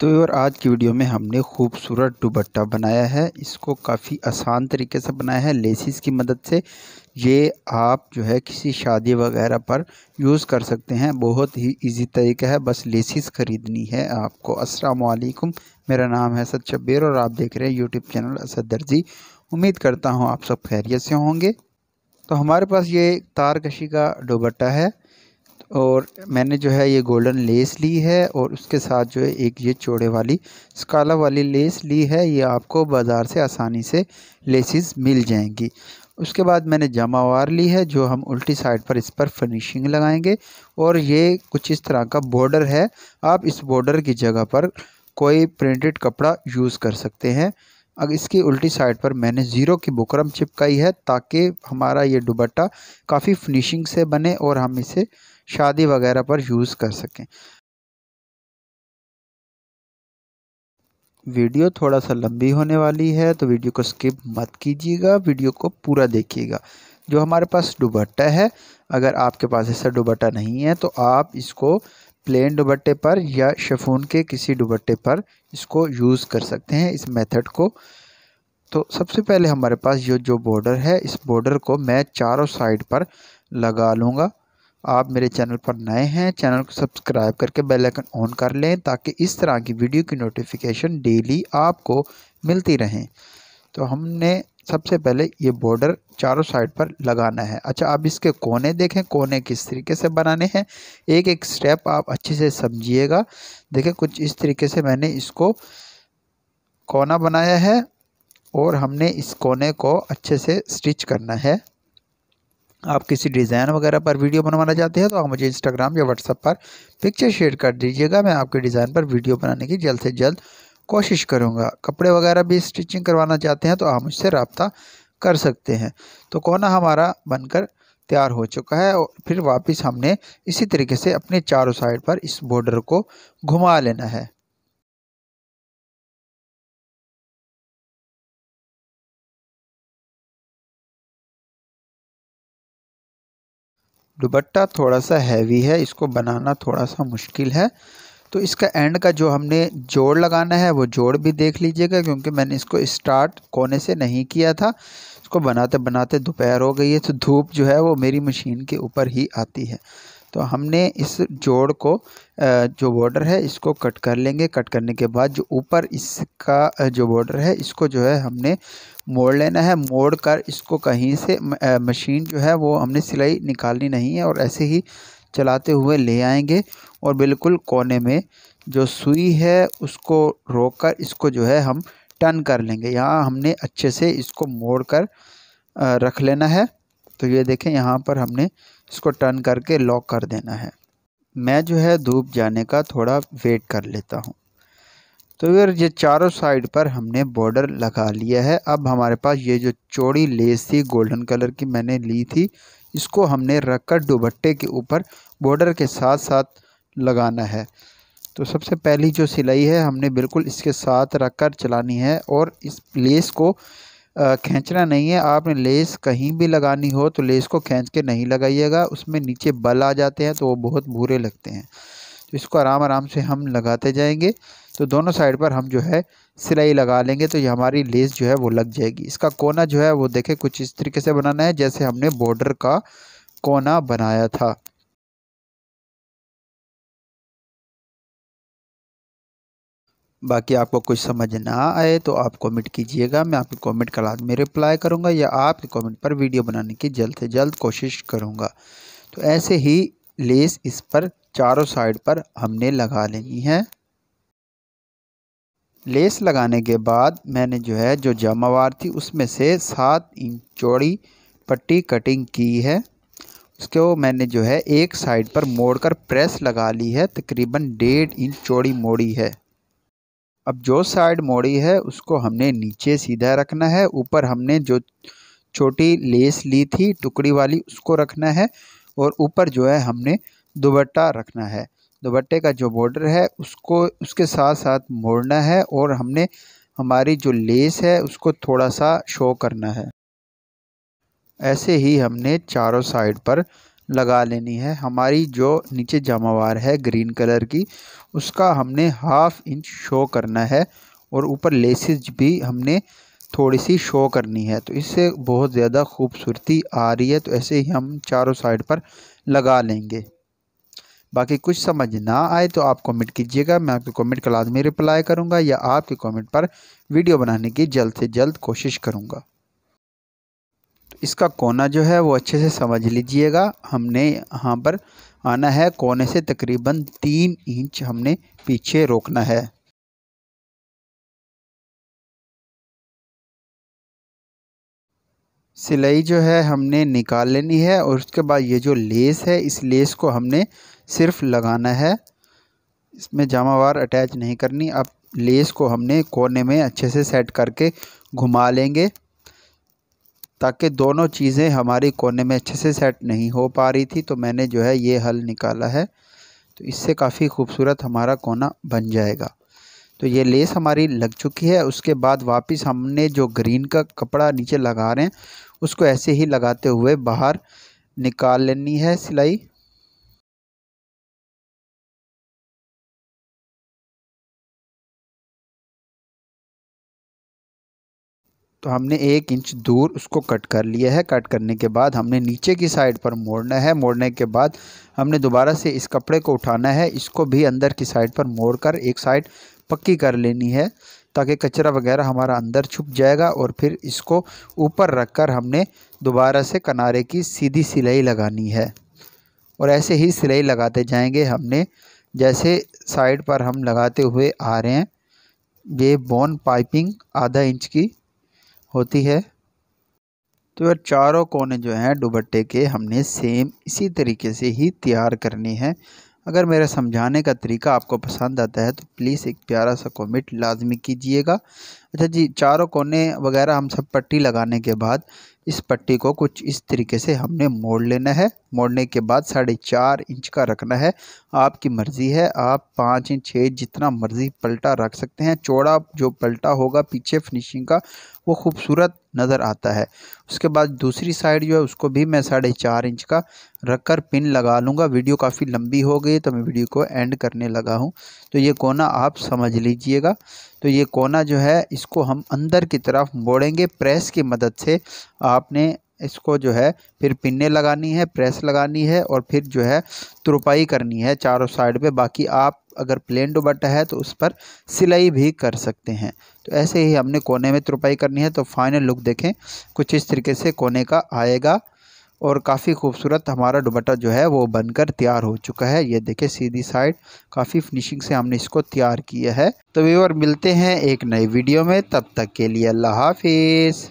तो और आज की वीडियो में हमने खूबसूरत दुबट्टा बनाया है इसको काफ़ी आसान तरीके से बनाया है लेसिस की मदद से ये आप जो है किसी शादी वगैरह पर यूज़ कर सकते हैं बहुत ही इजी तरीका है बस लेसिस ख़रीदनी है आपको अस्सलाम वालेकुम मेरा नाम है असद शब्बीर और आप देख रहे हैं यूट्यूब चैनल असद दर्जी उम्मीद करता हूँ आप सब खैरियत से होंगे तो हमारे पास ये तारकशी का दुबट्टा है और मैंने जो है ये गोल्डन लेस ली है और उसके साथ जो है एक ये चौड़े वाली स्काला वाली लेस ली है ये आपको बाज़ार से आसानी से लेसिस मिल जाएंगी उसके बाद मैंने जमावार ली है जो हम उल्टी साइड पर इस पर फिनिशिंग लगाएंगे और ये कुछ इस तरह का बॉर्डर है आप इस बॉर्डर की जगह पर कोई प्रिंटेड कपड़ा यूज़ कर सकते हैं अब इसकी उल्टी साइड पर मैंने ज़ीरो की बुकरम चिपकाई है ताकि हमारा ये दुबट्टा काफ़ी फिनिशिंग से बने और हम इसे शादी वगैरह पर यूज़ कर सकें वीडियो थोड़ा सा लंबी होने वाली है तो वीडियो को स्किप मत कीजिएगा वीडियो को पूरा देखिएगा जो हमारे पास दुबट्टा है अगर आपके पास ऐसा दुबट्टा नहीं है तो आप इसको प्लेन दुबट्टे पर या शेफून के किसी दुबट्टे पर इसको यूज़ कर सकते हैं इस मेथड को तो सबसे पहले हमारे पास ये जो बॉर्डर है इस बॉर्डर को मैं चारों साइड पर लगा लूँगा आप मेरे चैनल पर नए हैं चैनल को सब्सक्राइब करके बेल आइकन ऑन कर लें ताकि इस तरह की वीडियो की नोटिफिकेशन डेली आपको मिलती रहें तो हमने सबसे पहले ये बॉर्डर चारों साइड पर लगाना है अच्छा आप इसके कोने देखें कोने किस तरीके से बनाने हैं एक एक स्टेप आप अच्छे से समझिएगा देखें कुछ इस तरीके से मैंने इसको कोना बनाया है और हमने इस कोने को अच्छे से स्टिच करना है आप किसी डिज़ाइन वगैरह पर वीडियो बनवाना चाहते हैं तो आप मुझे इंस्टाग्राम या व्हाट्सअप पर पिक्चर शेयर कर दीजिएगा मैं आपके डिज़ाइन पर वीडियो बनाने की जल्द से जल्द कोशिश करूँगा कपड़े वगैरह भी स्टिचिंग करवाना चाहते हैं तो आप मुझसे रबता कर सकते हैं तो कोना हमारा बनकर तैयार हो चुका है और फिर वापस हमने इसी तरीके से अपने चारों साइड पर इस बॉर्डर को घुमा लेना है दुबट्टा थोड़ा सा हैवी है इसको बनाना थोड़ा सा मुश्किल है तो इसका एंड का जो हमने जोड़ लगाना है वो जोड़ भी देख लीजिएगा क्योंकि मैंने इसको स्टार्ट कोने से नहीं किया था इसको बनाते बनाते दोपहर हो गई है तो धूप जो है वो मेरी मशीन के ऊपर ही आती है तो हमने इस जोड़ को जो बॉर्डर है इसको कट कर लेंगे कट करने के बाद जो ऊपर इसका जो बॉर्डर है इसको जो है हमने मोड़ लेना है मोड़ कर इसको कहीं से मशीन जो है वो हमने सिलाई निकालनी नहीं है और ऐसे ही चलाते हुए ले आएंगे और बिल्कुल कोने में जो सुई है उसको रोक कर इसको जो है हम टर्न कर लेंगे यहाँ हमने अच्छे से इसको मोड़ कर रख लेना है तो ये देखें यहाँ पर हमने इसको टर्न करके लॉक कर देना है मैं जो है धूप जाने का थोड़ा वेट कर लेता हूँ तो फिर ये चारों साइड पर हमने बॉर्डर लगा लिया है अब हमारे पास ये जो चौड़ी लेस थी गोल्डन कलर की मैंने ली थी इसको हमने रखकर दुबट्टे के ऊपर बॉर्डर के साथ साथ लगाना है तो सबसे पहली जो सिलाई है हमने बिल्कुल इसके साथ रख कर चलानी है और इस लेस को खींचना नहीं है आपने लेस कहीं भी लगानी हो तो लेस को खींच के नहीं लगाइएगा उसमें नीचे बल आ जाते हैं तो वो बहुत बुरे लगते हैं तो इसको आराम आराम से हम लगाते जाएंगे तो दोनों साइड पर हम जो है सिलाई लगा लेंगे तो ये हमारी लेस जो है वो लग जाएगी इसका कोना जो है वो देखें कुछ इस तरीके से बनाना है जैसे हमने बॉर्डर का कोना बनाया था बाकी आपको कुछ समझ ना आए तो आप कमेंट कीजिएगा मैं आपके कमेंट का लाद में रिप्लाई करूँगा या आपके कमेंट पर वीडियो बनाने की जल्द से जल्द कोशिश करूँगा तो ऐसे ही लेस इस पर चारों साइड पर हमने लगा लेनी है लेस लगाने के बाद मैंने जो है जो जमावार थी उसमें से सात इंच चौड़ी पट्टी कटिंग की है उसके वो मैंने जो है एक साइड पर मोड़कर प्रेस लगा ली है तकरीबन डेढ़ इंच चौड़ी मोड़ी है अब जो साइड मोड़ी है उसको हमने नीचे सीधा रखना है ऊपर हमने जो छोटी लेस ली थी टुकड़ी वाली उसको रखना है और ऊपर जो है हमने दुबट्टा रखना है दुबट्टे का जो बॉर्डर है उसको उसके साथ साथ मोड़ना है और हमने हमारी जो लेस है उसको थोड़ा सा शो करना है ऐसे ही हमने चारों साइड पर लगा लेनी है हमारी जो नीचे जमावार है ग्रीन कलर की उसका हमने हाफ इंच शो करना है और ऊपर लेसेस भी हमने थोड़ी सी शो करनी है तो इससे बहुत ज़्यादा खूबसूरती आ रही है तो ऐसे ही हम चारों साइड पर लगा लेंगे बाकी कुछ समझ ना आए तो आप कमेंट कीजिएगा मैं आपके कमेंट का लाजमी रिप्लाई करूँगा या आपके कमेंट पर वीडियो बनाने की जल्द से जल्द कोशिश करूँगा तो इसका कोना जो है वो अच्छे से समझ लीजिएगा हमने यहाँ पर आना है कोने से तकरीबन तीन इंच हमने पीछे रोकना है सिलाई जो है हमने निकाल लेनी है और उसके बाद ये जो लेस है इस लेस को हमने सिर्फ लगाना है इसमें जामावार अटैच नहीं करनी अब लेस को हमने कोने में अच्छे से सेट करके घुमा लेंगे ताकि दोनों चीज़ें हमारी कोने में अच्छे से सेट नहीं हो पा रही थी तो मैंने जो है ये हल निकाला है तो इससे काफ़ी खूबसूरत हमारा कोना बन जाएगा तो ये लेस हमारी लग चुकी है उसके बाद वापस हमने जो ग्रीन का कपड़ा नीचे लगा रहे हैं उसको ऐसे ही लगाते हुए बाहर निकाल लेनी है सिलाई तो हमने एक इंच दूर उसको कट कर लिया है कट करने के बाद हमने नीचे की साइड पर मोड़ना है मोड़ने के बाद हमने दोबारा से इस कपड़े को उठाना है इसको भी अंदर की साइड पर मोड़ कर एक साइड पक्की कर लेनी है ताकि कचरा वगैरह हमारा अंदर छुप जाएगा और फिर इसको ऊपर रख कर हमने दोबारा से किनारे की सीधी सिलाई लगानी है और ऐसे ही सिलाई लगाते जाएंगे हमने जैसे साइड पर हम लगाते हुए आ रहे हैं ये बोन पाइपिंग आधा इंच की होती है तो यह चारों कोने जो हैं दुबट्टे के हमने सेम इसी तरीके से ही तैयार करनी है अगर मेरा समझाने का तरीका आपको पसंद आता है तो प्लीज़ एक प्यारा सा कमेंट लाजमी कीजिएगा अच्छा जी चारों कोने वगैरह हम सब पट्टी लगाने के बाद इस पट्टी को कुछ इस तरीके से हमने मोड़ लेना है मोड़ने के बाद साढ़े चार इंच का रखना है आपकी मर्ज़ी है आप पाँच इंच छः जितना मर्ज़ी पलटा रख सकते हैं चौड़ा जो पलटा होगा पीछे फिनिशिंग का वो खूबसूरत नज़र आता है उसके बाद दूसरी साइड जो है उसको भी मैं साढ़े चार इंच का रख कर पिन लगा लूँगा वीडियो काफ़ी लंबी हो गई तो मैं वीडियो को एंड करने लगा हूँ तो ये कोना आप समझ लीजिएगा तो ये कोना जो है इसको हम अंदर की तरफ मोड़ेंगे प्रेस की मदद से आपने इसको जो है फिर पिन्ने लगानी है प्रेस लगानी है और फिर जो है तुरपाई करनी है चारों साइड पे बाकी आप अगर प्लेन दुबट्टा है तो उस पर सिलाई भी कर सकते हैं तो ऐसे ही हमने कोने में तुरपाई करनी है तो फाइनल लुक देखें कुछ इस तरीके से कोने का आएगा और काफ़ी खूबसूरत हमारा दुबट्टा जो है वो बनकर तैयार हो चुका है ये देखें सीधी साइड काफ़ी फिनिशिंग से हमने इसको तैयार किया है तो व्यूवर मिलते हैं एक नई वीडियो में तब तक के लिए अल्लाह हाफिज़